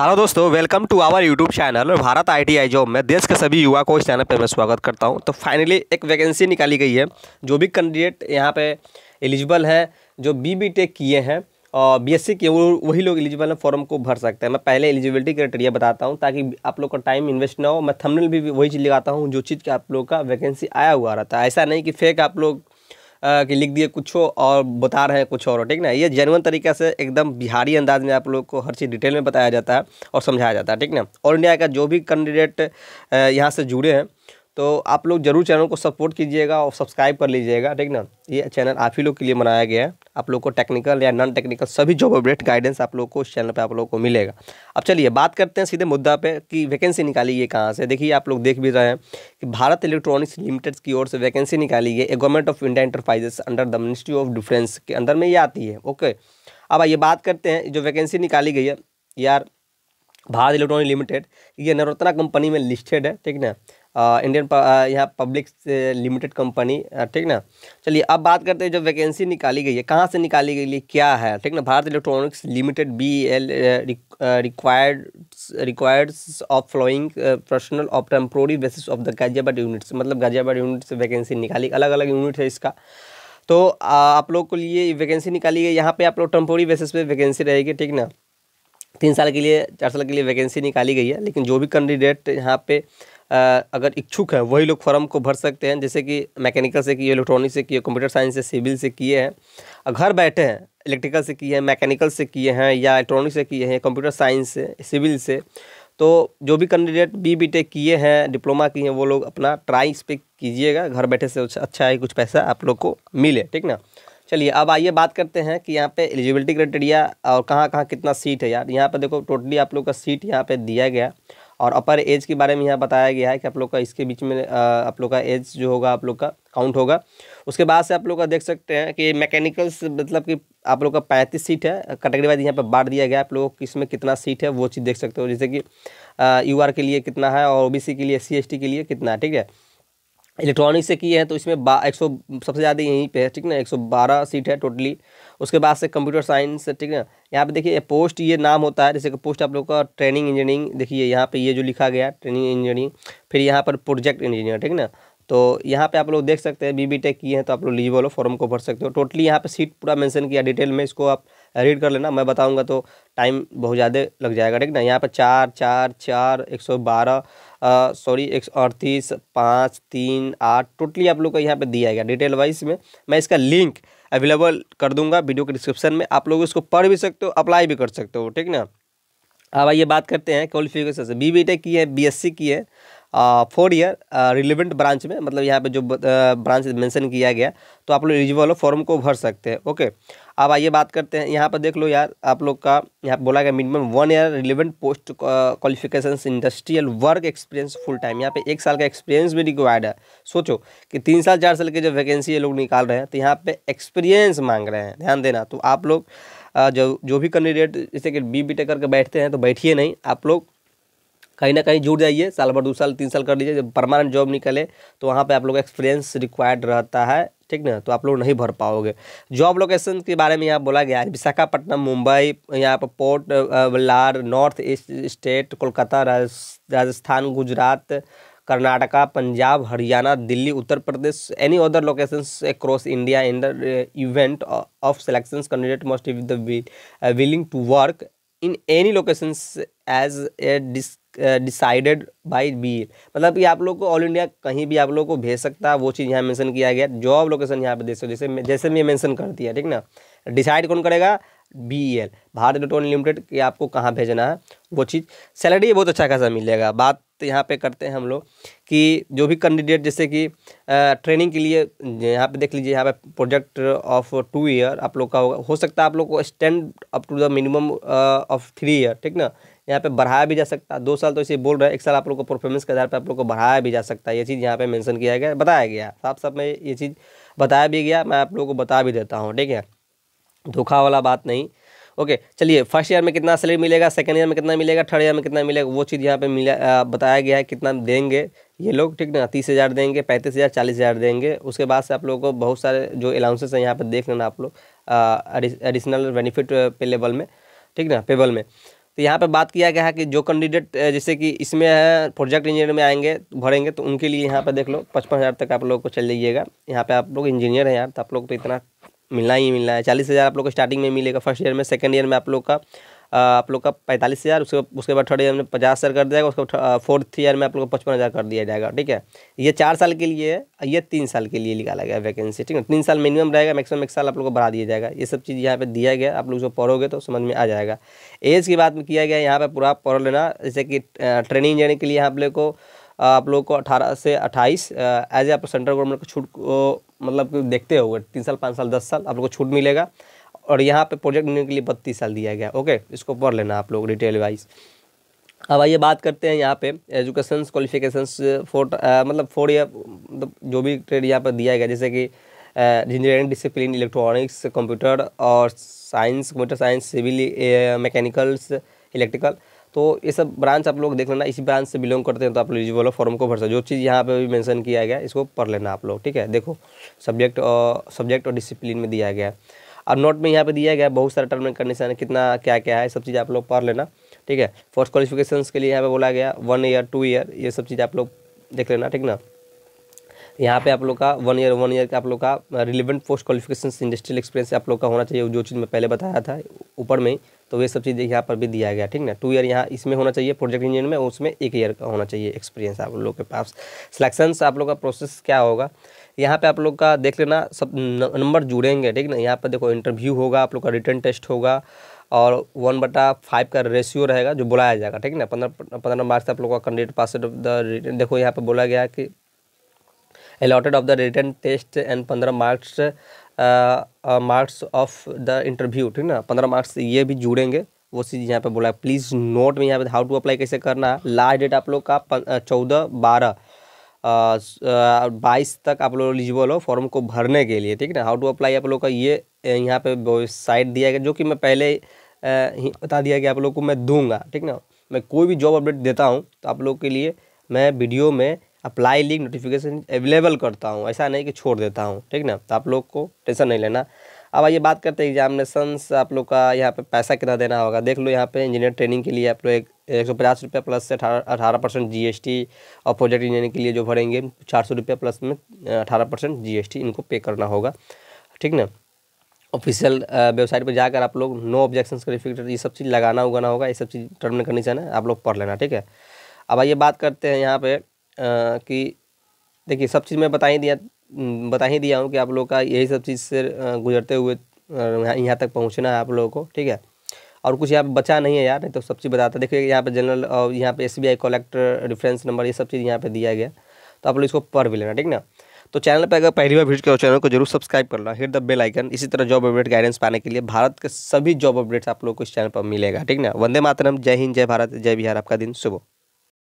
hello दोस्तों welcome to our YouTube channel और Bharat ITI job में देश के सभी युवा को इस चैनल पर मैं स्वागत करता हूं तो फाइनली एक वैकेंसी निकाली गई है जो भी कैंडिडेट यहां पे एलिजिबल है जो बी बी टेक किए हैं और बी एस सी किए वो वही लोग एलिजिबल हैं फॉर्म को भर सकते हैं मैं पहले एलिजिबिलिटी क्राइटेरिया बताता हूँ ताकि आप लोग का टाइम इन्वेस्ट ना हो मैं थंबनेल भी वही चीज़ लगाता हूँ जो चीज़ का आप लोग का वैकेंसी आया हुआ रहता है ऐसा नहीं कि फेक आप लोग कि लिख दिए कुछ और बता रहे हैं कुछ और ठीक ना ये जेनवन तरीके से एकदम बिहारी अंदाज में आप लोग को हर चीज़ डिटेल में बताया जाता है और समझाया जाता है ठीक ना ऑल इंडिया का जो भी कैंडिडेट यहाँ से जुड़े हैं तो आप लोग जरूर चैनल को सपोर्ट कीजिएगा और सब्सक्राइब कर लीजिएगा ठीक ना ये चैनल आप ही लोग के लिए बनाया गया है आप लोग को टेक्निकल या नॉन टेक्निकल सभी जॉब अपडेट गाइडेंस आप लोग को इस चैनल पर आप लोग को मिलेगा अब चलिए बात करते हैं सीधे मुद्दा पे कि वैकेंसी निकाली है कहाँ से देखिए आप लोग देख भी रहे हैं कि भारत इलेक्ट्रॉनिक्स लिमिटेड की ओर से वैकेंसी निकाली है government of India enterprises under the ministry of defence के अंदर में ये आती है ओके अब आइए बात करते हैं जो वैकेंसी निकाली गई है यार भारत इलेक्ट्रॉनिक लिमिटेड ये नरोत्ना कंपनी में लिस्टेड है ठीक ना इंडियन यहाँ पब्लिक लिमिटेड कंपनी ठीक ना चलिए अब बात करते हैं जो वैकेंसी निकाली गई है कहाँ से निकाली गई है क्या है ठीक ना Bharat electronics limited B L required requires of following personnel of temporary basis of the Ghaziabad unit मतलब गाजियाबाद यूनिट से वैकेंसी निकाली अलग अलग यूनिट है इसका तो आप लोग को लिए वैकेंसी निकाली गई यहाँ पे आप लोग टेम्पोरी बेसिस पे वैकेंसी रहेगी ठीक ना तीन साल के लिए चार साल के लिए वैकेंसी निकाली गई है लेकिन जो भी कैंडिडेट यहाँ पे अगर इच्छुक हैं वही लोग फॉर्म को भर सकते हैं जैसे कि मैकेनिकल से किए इलेक्ट्रॉनिक से किए कंप्यूटर साइंस से सिविल से किए हैं और घर बैठे हैं इलेक्ट्रिकल से किए हैं मैकेनिकल से किए हैं या इलेक्ट्रॉनिक से किए हैं कंप्यूटर साइंस से सिविल से तो जो भी कैंडिडेट बी बी टेक किए हैं डिप्लोमा किए हैं वो लोग अपना ट्राई इस पर कीजिएगा घर बैठे से अच्छा है कुछ पैसा आप लोग को मिले ठीक ना चलिए अब आइए बात करते हैं कि यहाँ पे एलिजिबिलिटी क्राइटेरिया और कहाँ कहाँ कितना सीट है यार यहाँ पे देखो टोटली आप लोग का सीट यहाँ पे दिया गया और अपर एज के बारे में यहाँ बताया गया है कि आप लोग का इसके बीच में आप लोग का एज जो होगा आप लोग का काउंट होगा उसके बाद से आप लोग का देख सकते हैं कि मैकेनिकल्स मतलब कि आप लोग का पैंतीस सीट है कैटेगरी वाइज यहाँ पर बांट दिया गया आप लोग इसमें कितना सीट है वो चीज़ देख सकते हो जैसे कि यू के लिए कितना है और ओ के लिए एस सी के लिए कितना है ठीक है इलेक्ट्रॉनिक से किए हैं तो इसमें बा एक सौ सबसे ज़्यादा यहीं पे है ठीक ना एक सौ बारह सीट है टोटली उसके बाद से कंप्यूटर साइंस ठीक ना यहाँ पे देखिए पोस्ट ये नाम होता है जैसे कि पोस्ट आप लोग का ट्रेनिंग इंजीनियरिंग देखिए यहाँ पे ये जो लिखा गया ट्रेनिंग इंजीनियरिंग फिर यहाँ पर प्रोजेक्ट इंजीनियर ठीक ना तो यहाँ पर आप लोग देख सकते हैं बी बी टेक किए हैं तो आप लोग लीजिए हो फॉर्म को भर सकते हो टोटली यहाँ पर सीट पूरा मैंसन किया डिटेल में इसको आप रीड कर लेना मैं बताऊँगा तो टाइम बहुत ज़्यादा लग जाएगा ठीक ना यहाँ पर चार चार चार एक सौ बारह सॉरी एक सौ अड़तीस पाँच तीन आठ टोटली आप लोग को यहाँ पे दिया गया डिटेल वाइज में मैं इसका लिंक अवेलेबल कर दूंगा वीडियो के डिस्क्रिप्शन में आप लोग इसको पढ़ भी सकते हो अप्लाई भी कर सकते हो ठीक ना अब आइए बात करते हैं क्वालिफिकेशन से बी बी टेक की है बी एस सी की है फोर ईयर रिलेवेंट ब्रांच में मतलब यहाँ पे जो ब्रांच मेंशन किया गया तो आप लोग एलिजिबल हो फॉर्म को भर सकते हैं ओके अब आइए बात करते हैं यहाँ पर देख लो यार आप लोग का यहाँ बोला गया minimum one year relevant post qualification industrial work experience full time यहाँ पे एक साल का एक्सपीरियंस भी रिक्वायर्ड है सोचो कि तीन साल चार साल की जो वैकेंसी ये लोग निकाल रहे हैं तो यहाँ पे एक्सपीरियंस मांग रहे हैं ध्यान देना तो आप लोग जो जो भी कैंडिडेट जैसे कि बी बी e करके बैठते हैं तो बैठिए नहीं आप लोग कहीं ना कहीं जुड़ जाइए साल भर दो साल तीन साल कर लीजिए जब परमानेंट जॉब निकले तो वहाँ पर आप लोग एक्सपीरियंस रिक्वायर्ड रहता है ठीक ना तो आप लोग नहीं भर पाओगे जॉब लोकेशन के बारे में यहाँ बोला गया है विशाखापट्टनम मुंबई यहाँ पर Port Blair north east state Kolkata Rajasthan Gujarat Karnataka Punjab Haryana Delhi Uttar Pradesh any other locations across India in the event of selections candidate most willing to work in any locations as a dis decided by B मतलब कि आप लोग को ऑल इंडिया कहीं भी आप लोग को भेज सकता है वो चीज़ यहाँ मेंशन किया गया जॉब लोकेशन यहाँ पे देख सकते जैसे जैसे मैं मेंशन कर दिया ठीक ना डिसाइड कौन करेगा B L e Bharat dot limited कि आपको कहाँ भेजना है वो चीज़ सैलरी बहुत अच्छा खासा मिलेगा बात तो यहाँ पे करते हैं हम लोग कि जो भी कैंडिडेट जैसे कि ट्रेनिंग के लिए यहाँ पे देख लीजिए यहाँ पे प्रोजेक्ट ऑफ टू ईयर आप लोग का होगा हो सकता है आप लोग को stand up to the minimum of three year ठीक ना यहाँ पे बढ़ाया भी जा सकता है दो साल तो इसे बोल रहा है एक साल आप लोग को परफॉर्मेंस के आधार पर आप लोग को बढ़ाया भी जा सकता है ये चीज़ यहाँ पर मैंसन किया गया बताया गया साफ साफ में ये चीज़ बताया भी गया मैं आप लोगों को बता भी देता हूँ ठीक है धोखा वाला बात नहीं ओके चलिए फर्स्ट ईयर में कितना सैलरी मिलेगा सेकेंड ईयर में कितना मिलेगा थर्ड ईयर में कितना मिलेगा वो चीज़ यहाँ पे मिला बताया गया है कितना देंगे ये लोग ठीक ना तीस हज़ार देंगे पैंतीस हज़ार चालीस हज़ार देंगे उसके बाद से आप लोगों को बहुत सारे जो अलाउंसेस हैं यहाँ पर देख लेना आप लोग एडिशनल बेनिफिट पे लेवल में ठीक ना पेबल में तो यहाँ पे बात किया गया है कि जो कैंडिडेट जैसे कि इसमें है प्रोजेक्ट इंजीनियर में आएंगे भरेंगे तो उनके लिए यहाँ पे देख लो पचपन हज़ार तक आप लोगों को चल जाइएगा यहाँ पे आप लोग इंजीनियर हैं यार तो आप लोग तो इतना मिलना ही मिलना है चालीस हज़ार आप लोग को स्टार्टिंग में मिलेगा फर्स्ट ईयर में सेकेंड ईयर में आप लोग का आप लोग का पैंतालीस हज़ार उसके उसके बाद थर्ड ईयर में पचास हज़ार कर दिया जाएगा उसके फोर्थ ईयर में आप लोग को पचपन हज़ार कर दिया जाएगा ठीक है ये चार साल के लिए है ये तीन साल के लिए निकाला गया वैकेंसी ठीक है तीन साल मिनिमम रहेगा मैक्सिमम एक साल आप लोग को बढ़ा दिया जाएगा ये सब चीज़ यहाँ पे दिया गया आप लोग जो पढ़ोगे तो समझ में आ जाएगा एज की बात में किया गया यहाँ पर पूरा पढ़ लेना जैसे कि ट्रेनिंग देने के लिए आप लोग को आप लोग को अठारह से अट्ठाईस एज ए आप सेंट्रल गवर्नमेंट को छूट मतलब देखते हो तीन साल पाँच साल दस साल आप लोग को छूट मिलेगा और यहाँ पे प्रोजेक्ट न्यू के लिए बत्तीस साल दिया गया ओके इसको पढ़ लेना आप लोग डिटेल वाइज अब आइए बात करते हैं यहाँ पे एजुकेशन क्वालिफिकेशन फोर मतलब फोर ईयर मतलब जो भी ट्रेड यहाँ पर दिया गया जैसे कि इंजीनियरिंग डिसिप्लिन इलेक्ट्रॉनिक्स कंप्यूटर और science computer science civil mechanicals electrical तो ये सब ब्रांच आप लोग देख लेना इसी ब्रांच से बिलोंग करते हैं तो आप एलिजिबल हो फॉर्म को भर सकते जो चीज़ यहाँ पे भी मेंशन किया गया इसको पढ़ लेना आप लोग ठीक है देखो सब्जेक्ट और सब्जेक्ट और डिसिप्लिन में दिया गया और नोट में यहाँ पे दिया गया बहुत सारे टर्म एंड कंडीशन कितना क्या क्या है सब चीज़ आप लोग पढ़ लेना ठीक है फर्स्ट क्वालिफिकेशन के लिए यहाँ पे बोला गया वन ईयर टू ईयर ये सब चीज़ आप लोग देख लेना ठीक ना यहाँ पे आप लोग का वन ईयर वन ईयर का आप लोग का relevant post qualification industrial experience आप लोग का होना चाहिए जो चीज़ मैं पहले बताया था ऊपर में ही तो वे सब चीज़ यहाँ पर भी दिया गया ठीक ना टू ईयर यहाँ इसमें होना चाहिए प्रोजेक्ट इंजीनियर में उसमें एक ईयर का होना चाहिए एक्सपीरियंस आप लोग के पास सिलेक्शन आप लोग का प्रोसेस क्या होगा यहाँ पे आप लोग का देख लेना सब नंबर जुड़ेंगे ठीक ना यहाँ पर देखो इंटरव्यू होगा आप लोग का रिटर्न टेस्ट होगा और वन बटा फाइव का रेशियो रहेगा जो बुलाया जाएगा ठीक ना पंद्रह पंद्रह मार्च से आप लोग का कैंडिडेट पास द देखो यहाँ पर बोला गया कि allotted of the written test and पंद्रह marks marks of the interview ठीक ना पंद्रह मार्क्स ये भी जुड़ेंगे वो चीज़ यहाँ पे बोला है प्लीज़ नोट में यहाँ पे हाउ टू अप्लाई कैसे करना है लास्ट डेट आप लोग का चौदह बारह बाईस तक आप लोग एलिजिबल हो फॉर्म को भरने के लिए ठीक है ना हाउ टू अप्लाई आप लोग का ये यहाँ पे वेबसाइट दिया गया जो कि मैं पहले ही बता दिया गया आप लोग को मैं दूंगा ठीक ना मैं कोई भी जॉब अपडेट देता हूँ तो आप लोग के लिए मैं वीडियो में अप्लाई लिंक नोटिफिकेशन अवेलेबल करता हूँ ऐसा नहीं कि छोड़ देता हूँ ठीक ना तो आप लोग को टेंशन नहीं लेना अब आइए बात करते हैं एग्जामिनेशन आप लोग का यहाँ पे पैसा कितना देना होगा देख लो यहाँ पे इंजीनियर ट्रेनिंग के लिए आप लोग एक एक सौ पचास रुपये प्लस से अठारह अठारह परसेंट जी एस टी और प्रोजेक्ट इंजीनियरिंग के लिए जो भरेंगे चार सौ रुपये प्लस में अठारह परसेंट जी एस टी इनको पे करना होगा ठीक ना ऑफिशियल वेबसाइट पर जाकर आप लोग नो ऑब्जेक्शन सर्टिफिकेट ये सब चीज़ लगाना उगाना होगा ये सब चीज़ टर्म करनी चाहिए आप लोग पढ़ लेना ठीक है अब आइए बात करते हैं यहाँ पर कि देखिए सब चीज़ मैं बता ही दिया बता ही दिया हूँ कि आप लोग का यही सब चीज़ से गुजरते हुए यहाँ तक पहुँचना है आप लोगों को ठीक है और कुछ यहाँ पर बचा नहीं है यार नहीं तो सब चीज़ बताता देखिए यहाँ पर जनरल और यहाँ पर S B I collector reference number ये सब चीज़ यहाँ पर दिया गया तो आप लोग इसको पढ़ भी लेना ठीक ना तो चैनल पर अगर पहली बार विजिट करो चैनल को जरूर सब्सक्राइब कर लो हिट द बेल आइकन इसी तरह जॉब अपडेट गाइडेंस पाने के लिए भारत के सभी जॉब अपडेट्स आप लोग को इस चैनल पर मिलेगा ठीक ना वंदे मातरम जय हिंद जय भारत जय बिहार आपका दिन शुभ